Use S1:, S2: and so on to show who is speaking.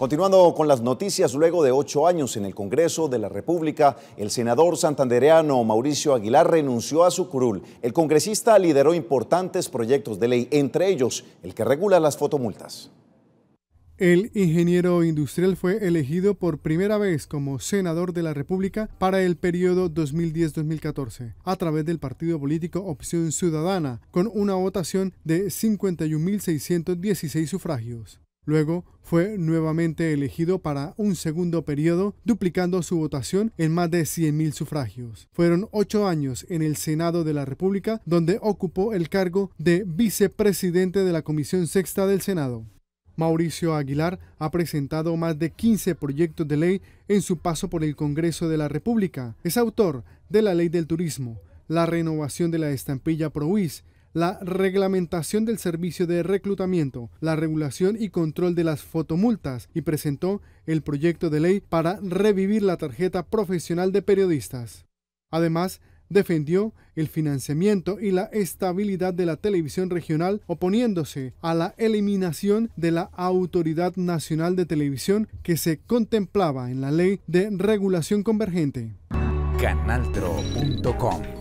S1: Continuando con las noticias, luego de ocho años en el Congreso de la República, el senador santandereano Mauricio Aguilar renunció a su curul. El congresista lideró importantes proyectos de ley, entre ellos el que regula las fotomultas.
S2: El ingeniero industrial fue elegido por primera vez como senador de la República para el periodo 2010-2014 a través del partido político Opción Ciudadana, con una votación de 51.616 sufragios. Luego fue nuevamente elegido para un segundo periodo, duplicando su votación en más de 100.000 sufragios. Fueron ocho años en el Senado de la República, donde ocupó el cargo de vicepresidente de la Comisión Sexta del Senado. Mauricio Aguilar ha presentado más de 15 proyectos de ley en su paso por el Congreso de la República. Es autor de la Ley del Turismo, la renovación de la estampilla ProWIS, la reglamentación del servicio de reclutamiento, la regulación y control de las fotomultas y presentó el proyecto de ley para revivir la tarjeta profesional de periodistas. Además, defendió el financiamiento y la estabilidad de la televisión regional, oponiéndose a la eliminación de la Autoridad Nacional de
S3: Televisión
S2: que se contemplaba en la ley de regulación convergente.
S3: Canaltro.com